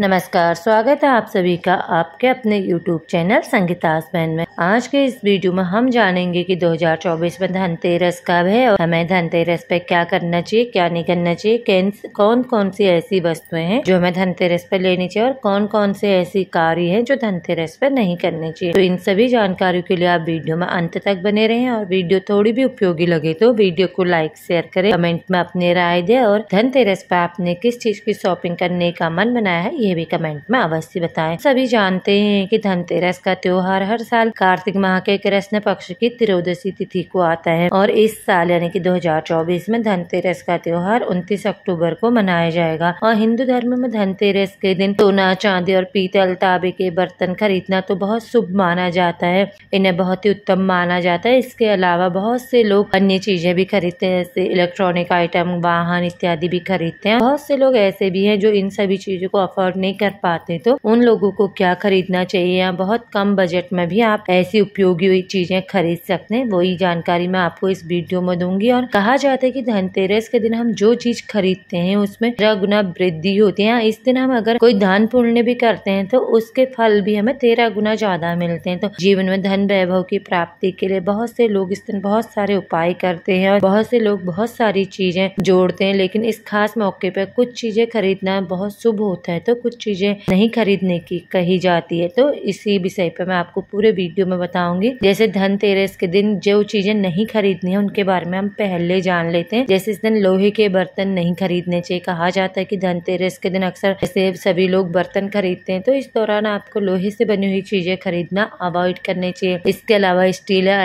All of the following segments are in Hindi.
नमस्कार स्वागत है आप सभी का आपके अपने YouTube चैनल संगीतास बहन में आज के इस वीडियो में हम जानेंगे कि 2024 में धनतेरस कब है और हमें धनतेरस पे क्या करना चाहिए क्या नहीं करना चाहिए कौन कौन सी ऐसी वस्तुएं हैं जो हमें धनतेरस पे लेनी चाहिए और कौन कौन से ऐसी कार्य हैं जो धनतेरस पे नहीं करने चाहिए तो इन सभी जानकारियों के लिए आप वीडियो में अंत तक बने रहे और वीडियो थोड़ी भी उपयोगी लगे तो वीडियो को लाइक शेयर करे कमेंट में अपनी राय दे और धनतेरस पे आपने किस चीज की शॉपिंग करने का मन बनाया है ये भी कमेंट में अवश्य बताएं सभी जानते हैं कि धनतेरस का त्योहार हर साल कार्तिक माह के कृष्ण पक्ष की त्रयोदशी तिथि को आता है और इस साल यानी कि 2024 में धनतेरस का त्योहार 29 अक्टूबर को मनाया जाएगा और हिंदू धर्म में धनतेरस के दिन सोना चांदी और पीतल ताबे के बर्तन खरीदना तो बहुत शुभ माना जाता है इन्हें बहुत ही उत्तम माना जाता है इसके अलावा बहुत से लोग अन्य चीजें भी खरीदते हैं जैसे इलेक्ट्रॉनिक आइटम वाहन इत्यादि भी खरीदते हैं बहुत से लोग ऐसे भी हैं जो इन सभी चीजों को अफोर्ड अफोर्ड नहीं कर पाते तो उन लोगों को क्या खरीदना चाहिए या बहुत कम बजट में भी आप ऐसी उपयोगी चीजें खरीद सकते हैं वही जानकारी मैं आपको इस वीडियो में दूंगी और कहा जाता है कि धनतेरस के दिन हम जो चीज खरीदते हैं उसमें तेरह गुना वृद्धि होती है हाँ, इस दिन हम अगर कोई दान पुण्य भी करते हैं तो उसके फल भी हमें तेरह गुना ज्यादा मिलते हैं तो जीवन में धन वैभव की प्राप्ति के लिए बहुत से लोग इस दिन बहुत सारे उपाय करते हैं और बहुत से लोग बहुत सारी चीजें जोड़ते हैं लेकिन इस खास मौके पर कुछ चीजें खरीदना बहुत शुभ होता है तो कुछ चीज़ें नहीं खरीदने की कही जाती है तो इसी विषय पर मैं आपको पूरे वीडियो में बताऊंगी जैसे धनतेरस के दिन जो चीज़ें नहीं खरीदनी है उनके बारे में हम पहले जान लेते हैं जैसे इस दिन लोहे के बर्तन नहीं खरीदने चाहिए कहा जाता है की धनतेरस के दिन अक्सर ऐसे सभी लोग बर्तन खरीदते हैं तो इस दौरान आपको लोहे से बनी हुई चीज़ें खरीदना अवॉइड करने चाहिए इसके अलावा स्टील या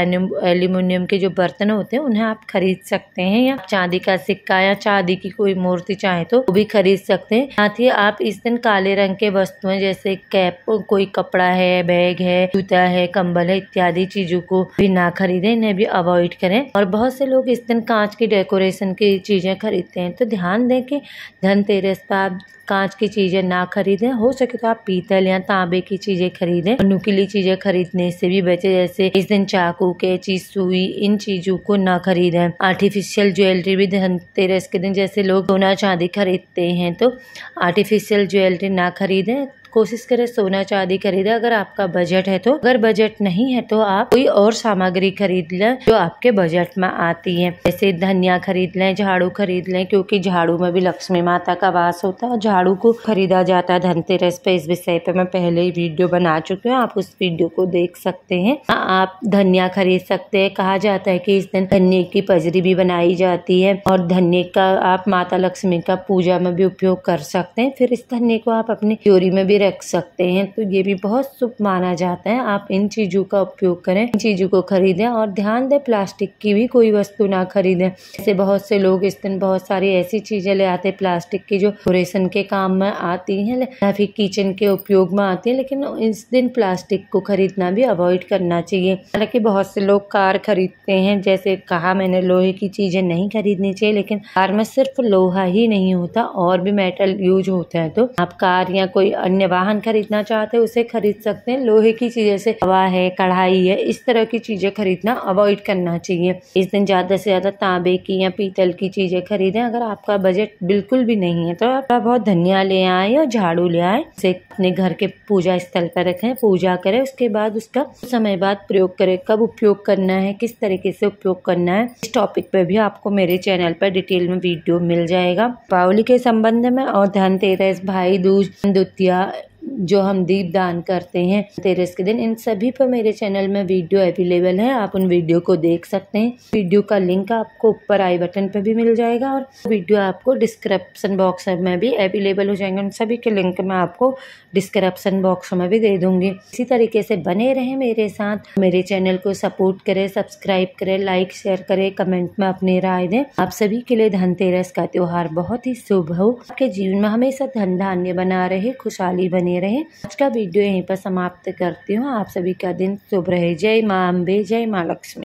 एल्यूमिनियम के जो बर्तन होते हैं उन्हें आप खरीद सकते हैं या चांदी का सिक्का या चांदी की कोई मूर्ति चाहे तो वो भी खरीद सकते हैं साथ ही आप इस दिन काले रंग के वस्तुएं जैसे कैप कोई कपड़ा है बैग है जूता है कंबल है इत्यादि चीजों को भी ना खरीदें इन्हें भी अवॉइड करें और बहुत से लोग इस दिन कांच की डेकोरेशन की चीजें खरीदते हैं तो ध्यान दें कि धनतेरस पर आप कांच की चीजें ना खरीदें हो सके तो आप पीतल या तांबे की चीजें खरीदें और नुकीली चीजें खरीदने से भी बचे जैसे इस दिन चाकू के चीज सुई इन चीजों को ना खरीदें आर्टिफिशियल ज्वेलरी भी धनतेरस के दिन जैसे लोग सोना चांदी खरीदते हैं तो आर्टिफिशियल ज्वेलरी ना खरीदें कोशिश करें सोना चांदी खरीदे अगर आपका बजट है तो अगर बजट नहीं है तो आप कोई और सामग्री खरीद लें जो आपके बजट में आती है जैसे धनिया खरीद लें झाड़ू खरीद लें क्योंकि झाड़ू में भी लक्ष्मी माता का वास होता है झाड़ू को खरीदा जाता है धनतेरस पे इस विषय पे मैं पहले ही वीडियो बना चुकी हूँ आप उस वीडियो को देख सकते हैं आप धनिया खरीद सकते हैं कहा जाता है कि इस दिन धनिये की पजरी भी बनाई जाती है और धनिये का आप माता लक्ष्मी का पूजा में भी उपयोग कर सकते हैं फिर इस धनिये को आप अपनी चोरी में भी रख सकते हैं तो ये भी बहुत शुभ माना जाता है आप इन चीज़ों का उपयोग करें इन चीज़ों को खरीदें और ध्यान दें प्लास्टिक की भी कोई वस्तु ना खरीदें ऐसे बहुत से लोग इस दिन बहुत सारी ऐसी चीज़ें ले आते हैं प्लास्टिक की जो डेकोरेशन के काम में आती है या फिर किचन के उपयोग में आती है लेकिन इस दिन प्लास्टिक को खरीदना भी अवॉइड करना चाहिए हालांकि बहुत से लोग कार खरीदते हैं जैसे कहा मैंने लोहे की चीज़ें नहीं खरीदनी चाहिए लेकिन कार में सिर्फ लोहा ही नहीं होता और भी मेटल यूज होता है तो आप कार या कोई अन्य वाहन खरीदना चाहते हैं उसे खरीद सकते हैं लोहे की चीज जैसे हवा है कढ़ाई है इस तरह की चीजें खरीदना अवॉइड करना चाहिए इस दिन ज्यादा से ज्यादा तांबे की या पीतल की चीजें खरीदें अगर आपका बजट बिल्कुल भी नहीं है तो आप बहुत धनिया ले आए और झाड़ू ले आए उसे अपने घर के पूजा स्थल पर रखें पूजा करें उसके बाद उसका समय बाद प्रयोग करें कब उपयोग करना है किस तरीके से उपयोग करना है इस टॉपिक पे भी आपको मेरे चैनल पर डिटेल में वीडियो मिल जाएगा पावली के संबंध में और धनतेरस भाई दूज द्वितीया जो हम दीप दान करते हैं तेरस के दिन इन सभी पर मेरे चैनल में वीडियो अवेलेबल है आप उन वीडियो को देख सकते हैं वीडियो का लिंक आपको ऊपर आई बटन पर भी मिल जाएगा और वीडियो आपको डिस्क्रिप्सन बॉक्स में भी अवेलेबल हो जाएंगे उन सभी के लिंक मैं आपको डिस्क्रिप्शन बॉक्स में भी दे दूंगी इसी तरीके से बने रहे मेरे साथ मेरे चैनल को सपोर्ट करे सब्सक्राइब करे लाइक शेयर करे कमेंट में अपनी राय दें आप सभी के लिए धनतेरस का त्योहार बहुत ही शुभ हो आपके जीवन में हमेशा धन धान्य बना रहे खुशहाली बनी रहे आज का वीडियो यहीं पर समाप्त करती हूँ आप सभी का दिन शुभ रहे जय माँ अम्बे जय माँ लक्ष्मी